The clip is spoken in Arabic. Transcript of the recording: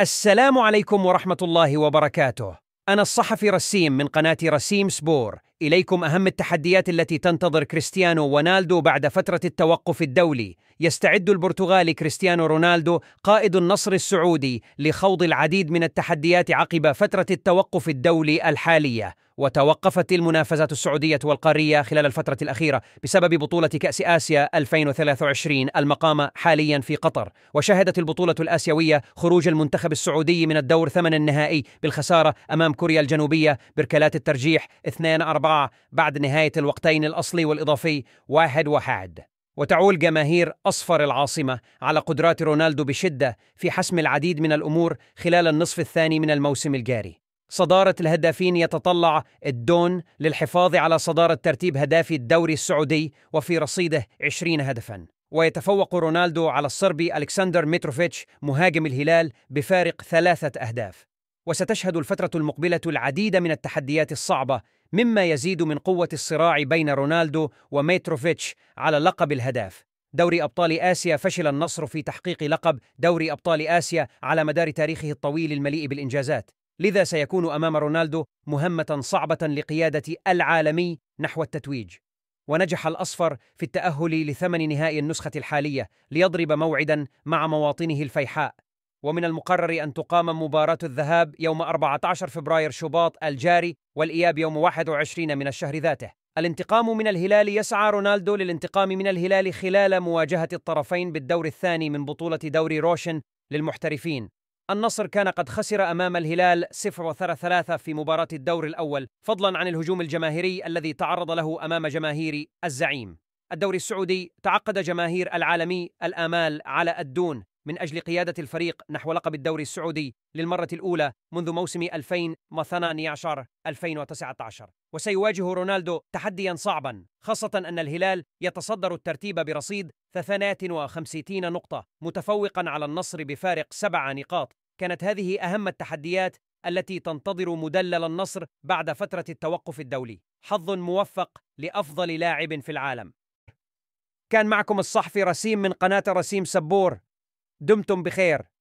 السلام عليكم ورحمة الله وبركاته. أنا الصحفي رسيم من قناة رسيم سبور. إليكم أهم التحديات التي تنتظر كريستيانو رونالدو بعد فترة التوقف الدولي. يستعد البرتغالي كريستيانو رونالدو قائد النصر السعودي لخوض العديد من التحديات عقب فترة التوقف الدولي الحالية. وتوقفت المنافسات السعودية والقارية خلال الفترة الأخيرة بسبب بطولة كأس آسيا 2023 المقامة حاليا في قطر وشهدت البطولة الآسيوية خروج المنتخب السعودي من الدور ثمن النهائي بالخسارة أمام كوريا الجنوبية بركلات الترجيح 2-4 بعد نهاية الوقتين الأصلي والإضافي 1-1 وتعول جماهير أصفر العاصمة على قدرات رونالدو بشدة في حسم العديد من الأمور خلال النصف الثاني من الموسم الجاري صدارة الهدافين يتطلع الدون للحفاظ على صدارة ترتيب هدافي الدوري السعودي وفي رصيده 20 هدفاً ويتفوق رونالدو على الصربي ألكسندر متروفيتش مهاجم الهلال بفارق ثلاثة أهداف وستشهد الفترة المقبلة العديد من التحديات الصعبة مما يزيد من قوة الصراع بين رونالدو وميتروفيتش على لقب الهداف دوري أبطال آسيا فشل النصر في تحقيق لقب دوري أبطال آسيا على مدار تاريخه الطويل المليء بالإنجازات لذا سيكون امام رونالدو مهمه صعبه لقياده العالمي نحو التتويج ونجح الاصفر في التاهل لثمن نهائي النسخه الحاليه ليضرب موعدا مع مواطنه الفيحاء ومن المقرر أن تقام مباراة الذهاب يوم 14 فبراير شباط الجاري والإياب يوم 21 من الشهر ذاته الانتقام من الهلال يسعى رونالدو للانتقام من الهلال خلال مواجهة الطرفين بالدور الثاني من بطولة دوري روشن للمحترفين النصر كان قد خسر أمام الهلال 0-3 في مباراة الدور الأول فضلا عن الهجوم الجماهيري الذي تعرض له أمام جماهير الزعيم الدوري السعودي تعقد جماهير العالمي الآمال على الدون من أجل قيادة الفريق نحو لقب الدوري السعودي للمرة الأولى منذ موسم 2018-2019 وسيواجه رونالدو تحديا صعبا خاصة أن الهلال يتصدر الترتيب برصيد 53 نقطة متفوقا على النصر بفارق سبع نقاط كانت هذه أهم التحديات التي تنتظر مدلل النصر بعد فترة التوقف الدولي حظ موفق لأفضل لاعب في العالم كان معكم الصحفي رسيم من قناة رسيم سبور دمتم بخير